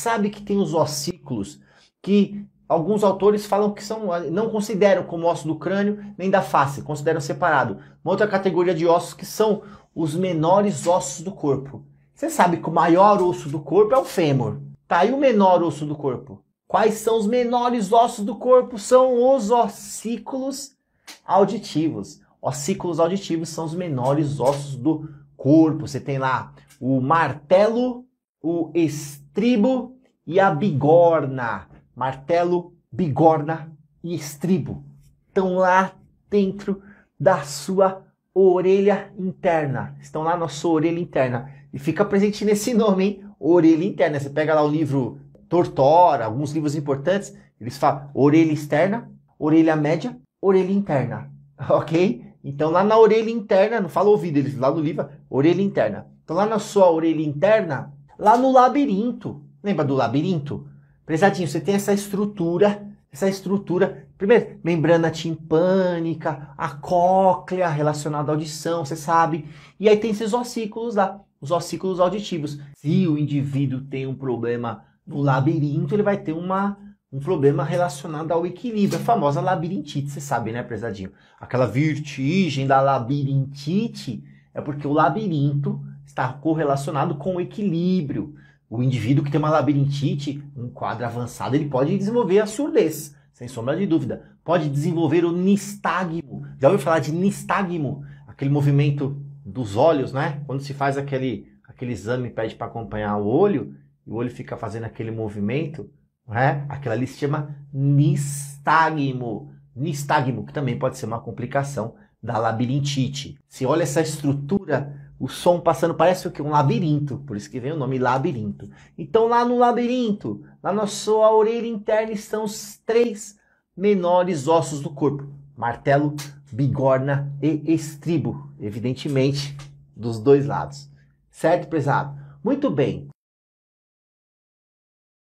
sabe que tem os ossículos, que alguns autores falam que são, não consideram como osso do crânio nem da face, consideram separado. Uma outra categoria de ossos que são os menores ossos do corpo. Você sabe que o maior osso do corpo é o fêmur. Tá, e o menor osso do corpo? Quais são os menores ossos do corpo? São os ossículos auditivos. Ossículos auditivos são os menores ossos do corpo. Você tem lá o martelo, o est estribo e a bigorna. Martelo, bigorna e estribo estão lá dentro da sua orelha interna. Estão lá na sua orelha interna. E fica presente nesse nome, hein? Orelha interna. Você pega lá o livro Tortora, alguns livros importantes, eles falam orelha externa, orelha média, orelha interna. Ok? Então lá na orelha interna, não fala ouvido, eles lá no livro, orelha interna. Então lá na sua orelha interna lá no labirinto. Lembra do labirinto? Prezadinho, você tem essa estrutura, essa estrutura, primeiro, membrana timpânica, a cóclea relacionada à audição, você sabe. E aí tem esses ossículos lá, os ossículos auditivos. Se o indivíduo tem um problema no labirinto, ele vai ter uma um problema relacionado ao equilíbrio, a famosa labirintite, você sabe, né, prezadinho? Aquela vertigem da labirintite é porque o labirinto está correlacionado com o equilíbrio. O indivíduo que tem uma labirintite, um quadro avançado, ele pode desenvolver a surdez, sem sombra de dúvida. Pode desenvolver o nistagmo. Já ouviu falar de nistagmo? Aquele movimento dos olhos, né? Quando se faz aquele, aquele exame, pede para acompanhar o olho, e o olho fica fazendo aquele movimento, né? Aquela ali se chama nistagmo. Nistagmo, que também pode ser uma complicação da labirintite. Se olha essa estrutura o som passando, parece o que? Um labirinto, por isso que vem o nome labirinto. Então lá no labirinto, lá na sua orelha interna estão os três menores ossos do corpo: martelo, bigorna e estribo, evidentemente dos dois lados. Certo, pesado? Muito bem.